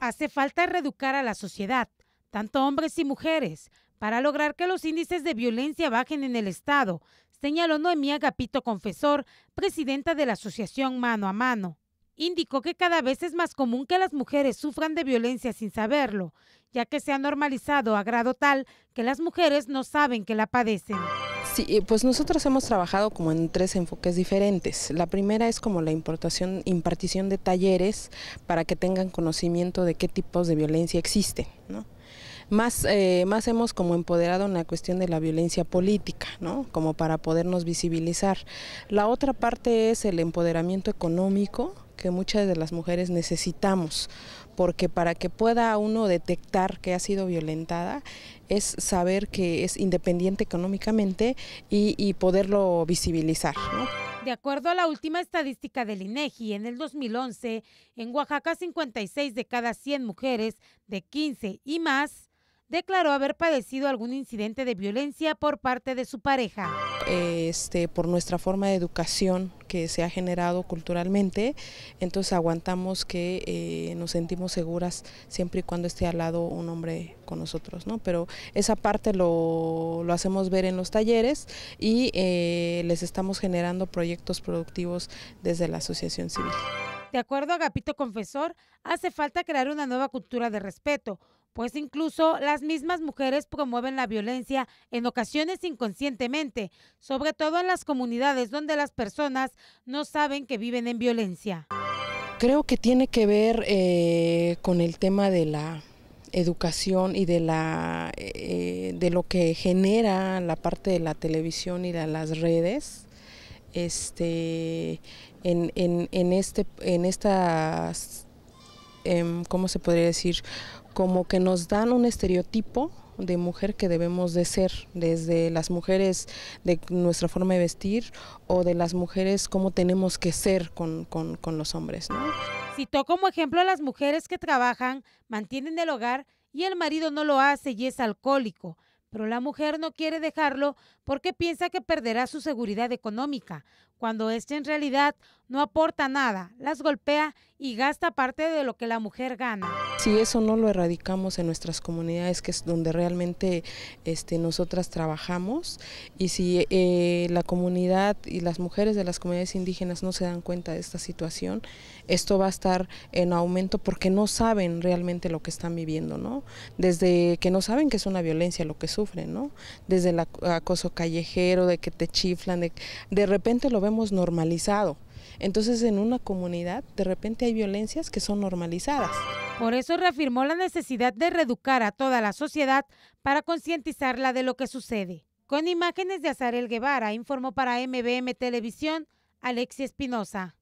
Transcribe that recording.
Hace falta reeducar a la sociedad, tanto hombres y mujeres, para lograr que los índices de violencia bajen en el Estado, señaló Noemí Agapito Confesor, presidenta de la asociación Mano a Mano. Indicó que cada vez es más común que las mujeres sufran de violencia sin saberlo, ya que se ha normalizado a grado tal que las mujeres no saben que la padecen. Sí, eh, pues nosotros hemos trabajado como en tres enfoques diferentes. La primera es como la importación, impartición de talleres para que tengan conocimiento de qué tipos de violencia existen, ¿no? Más, eh, hemos como empoderado en la cuestión de la violencia política, ¿no? Como para podernos visibilizar. La otra parte es el empoderamiento económico, que muchas de las mujeres necesitamos, porque para que pueda uno detectar que ha sido violentada es saber que es independiente económicamente y, poderlo visibilizar. De acuerdo a la última estadística del INEGI, e en el 2011, en Oaxaca 56 de cada 100 mujeres de 15 y más declaró haber padecido algún incidente de violencia por parte de su pareja. Este, por nuestra forma de educación que se ha generado culturalmente, entonces aguantamos que eh, nos sentimos seguras siempre y cuando esté al lado un hombre con nosotros, Pero esa parte lo, hacemos ver en los talleres y eh, les estamos generando proyectos productivos desde la asociación civil. De acuerdo a Gapito Confesor, hace falta crear una nueva cultura de respeto, pues incluso las mismas mujeres promueven la violencia en ocasiones inconscientemente, sobre todo en las comunidades donde las personas no saben que viven en violencia. Creo que tiene que ver eh, con el tema de la educación y de la eh, de lo que genera la parte de la televisión y de las redes este, en, en, este, en estas, em, ¿cómo se podría decir? Como que nos dan un estereotipo de mujer que debemos de ser, desde las mujeres de nuestra forma de vestir o de las mujeres cómo tenemos que ser con, los hombres. Citó como ejemplo a las mujeres que trabajan, mantienen el hogar y el marido no lo hace y es alcohólico pero la mujer no quiere dejarlo porque piensa que perderá su seguridad económica, cuando este en realidad no aporta nada, las golpea y gasta parte de lo que la mujer gana. Si eso no lo erradicamos en nuestras comunidades, que es donde realmente este, nosotras trabajamos, y si eh, la comunidad y las mujeres de las comunidades indígenas no se dan cuenta de esta situación, esto va a estar en aumento porque no saben realmente lo que están viviendo, ¿no? Desde que no saben que es una violencia lo que sufren, ¿no? Desde el acoso callejero, de que te chiflan, de, de repente lo vemos normalizado. Entonces en una comunidad de repente hay violencias que son normalizadas. Por eso reafirmó la necesidad de reeducar a toda la sociedad para concientizarla de lo que sucede. Con imágenes de Azarel Guevara, informó para MBM Televisión Alexia Espinosa.